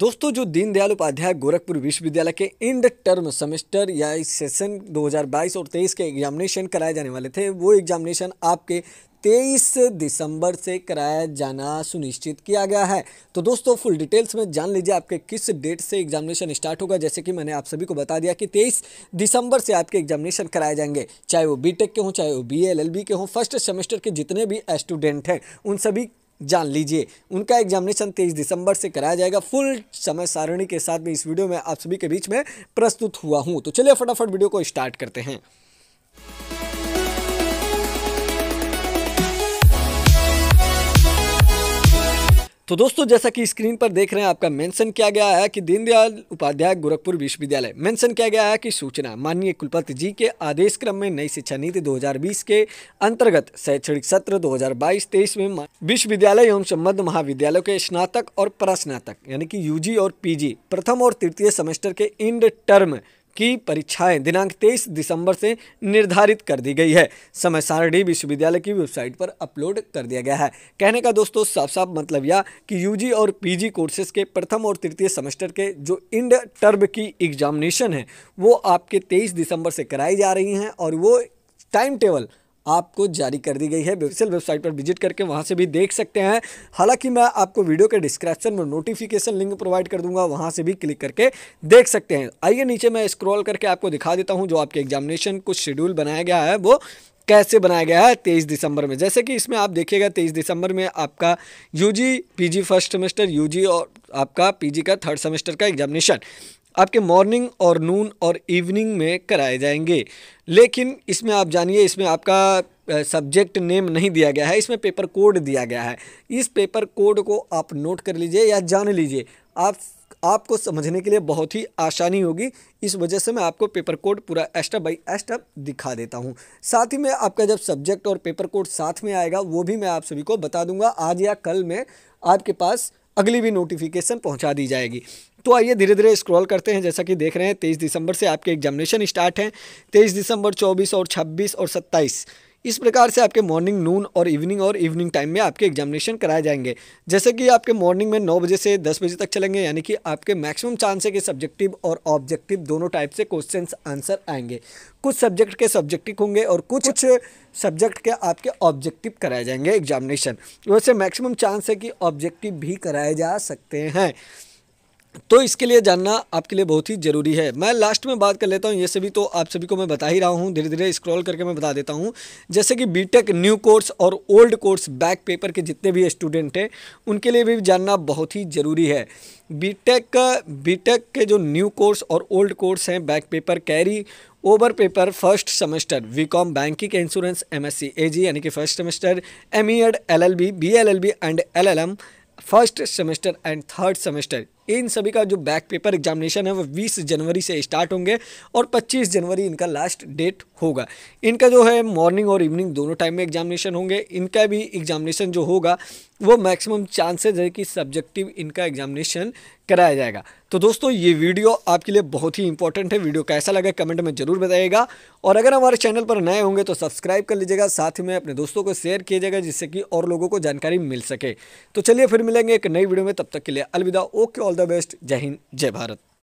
दोस्तों जो दीनदयाल उपाध्याय गोरखपुर विश्वविद्यालय के इंड टर्म सेमेस्टर या इस सेशन 2022 और 23 के एग्जामिनेशन कराए जाने वाले थे वो एग्जामिनेशन आपके तेईस दिसंबर से कराया जाना सुनिश्चित किया गया है तो दोस्तों फुल डिटेल्स में जान लीजिए आपके किस डेट से एग्जामिनेशन स्टार्ट होगा जैसे कि मैंने आप सभी को बता दिया कि तेईस दिसंबर से आपके एग्जामिनेशन कराए जाएंगे चाहे वो बीटेक के हों चाहे वो बी एल एल बी के हों फर्स्ट सेमेस्टर के जितने भी स्टूडेंट हैं उन सभी जान लीजिए उनका एग्जामिनेशन तेईस दिसंबर से कराया जाएगा फुल समय सारणी के साथ में इस वीडियो में आप सभी के बीच में प्रस्तुत हुआ हूँ तो चलिए फटाफट वीडियो को स्टार्ट करते हैं तो दोस्तों जैसा कि स्क्रीन पर देख रहे हैं आपका मेंशन किया गया है कि दीनदयाल उपाध्याय गोरखपुर विश्वविद्यालय मेंशन किया गया है कि सूचना माननीय कुलपति जी के आदेश क्रम में नई शिक्षा नीति 2020 के अंतर्गत शैक्षणिक सत्र 2022-23 में विश्वविद्यालय एवं संबद्ध महाविद्यालयों के स्नातक और परास्नातक यानी कि यूजी और पीजी प्रथम और तृतीय सेमेस्टर के इंड टर्म की परीक्षाएं दिनांक 23 दिसंबर से निर्धारित कर दी गई है समय सारणी विश्वविद्यालय की वेबसाइट पर अपलोड कर दिया गया है कहने का दोस्तों साफ साफ मतलब यह कि यूजी और पीजी कोर्सेज के प्रथम और तृतीय सेमेस्टर के जो इंड टर्ब की एग्जामिनेशन है वो आपके तेईस दिसंबर से कराई जा रही हैं और वो टाइम टेबल आपको जारी कर दी गई है ऑफिशियल वेबसाइट पर विजिट करके वहाँ से भी देख सकते हैं हालांकि मैं आपको वीडियो के डिस्क्रिप्शन में नोटिफिकेशन लिंक प्रोवाइड कर दूंगा वहाँ से भी क्लिक करके देख सकते हैं आइए नीचे मैं स्क्रॉल करके आपको दिखा देता हूँ जो आपके एग्जामिनेशन को शेड्यूल बनाया गया है वो कैसे बनाया गया है तेईस दिसंबर में जैसे कि इसमें आप देखिएगा तेईस दिसंबर में आपका U G first semester U और आपका पीजी का थर्ड सेमेस्टर का एग्जामिनेशन आपके मॉर्निंग और नून और इवनिंग में कराए जाएंगे लेकिन इसमें आप जानिए इसमें आपका सब्जेक्ट नेम नहीं दिया गया है इसमें पेपर कोड दिया गया है इस पेपर कोड को आप नोट कर लीजिए या जान लीजिए आप आपको समझने के लिए बहुत ही आसानी होगी इस वजह से मैं आपको पेपर कोड पूरा एस्टा बाई एस्टा दिखा देता हूँ साथ ही में आपका जब सब्जेक्ट और पेपर कोड साथ में आएगा वो भी मैं आप सभी को बता दूंगा आज या कल में आपके पास अगली भी नोटिफिकेशन पहुंचा दी जाएगी तो आइए धीरे धीरे स्क्रॉल करते हैं जैसा कि देख रहे हैं तेईस दिसंबर से आपके एग्जामिनेशन स्टार्ट हैं तेईस दिसंबर चौबीस और छब्बीस और सत्ताईस इस प्रकार से आपके मॉर्निंग नून और इवनिंग और इवनिंग टाइम में आपके एग्जामिनेशन कराए जाएंगे जैसे कि आपके मॉर्निंग में नौ बजे से दस बजे तक चलेंगे यानी कि आपके मैक्सिमम चांस है कि सब्जेक्टिव और ऑब्जेक्टिव दोनों टाइप से क्वेश्चन आंसर आएंगे कुछ सब्जेक्ट के सब्जेक्टिव होंगे और कुछ कुछ सब्जेक्ट के आपके ऑब्जेक्टिव कराए जाएंगे एग्जामिनेशन वैसे मैक्सिमम चांस है कि ऑब्जेक्टिव भी कराए जा सकते हैं तो इसके लिए जानना आपके लिए बहुत ही ज़रूरी है मैं लास्ट में बात कर लेता हूँ ये सभी तो आप सभी को मैं बता ही रहा हूँ धीरे धीरे स्क्रॉल करके मैं बता देता हूँ जैसे कि बीटेक न्यू कोर्स और ओल्ड कोर्स बैक पेपर के जितने भी स्टूडेंट हैं उनके लिए भी जानना बहुत ही ज़रूरी है बीटेक बीटेक के जो न्यू कोर्स और ओल्ड कोर्स हैं back paper carry over paper first semester B com banking insurance M S यानी कि first semester M E Ed L L B B L L B and L L M first semester and third semester इन सभी का जो back paper examination है वो 20 जनवरी से start होंगे और 25 जनवरी इनका लास्ट डेट होगा इनका जो है मॉर्निंग और इवनिंग दोनों टाइम में एग्जामिनेशन होंगे इनका भी एग्जामिनेशन जो होगा वो मैक्सिमम चांसेस है कि सब्जेक्टिव इनका एग्जामिनेशन कराया जाएगा तो दोस्तों ये वीडियो आपके लिए बहुत ही इंपॉर्टेंट है वीडियो कैसा लगा कमेंट में ज़रूर बताइएगा और अगर हमारे चैनल पर नए होंगे तो सब्सक्राइब कर लीजिएगा साथ ही में अपने दोस्तों को शेयर कीजिएगा जिससे कि और लोगों को जानकारी मिल सके तो चलिए फिर मिलेंगे एक नई वीडियो में तब तक के लिए अलविदा ओके ऑल द बेस्ट जय हिंद जय भारत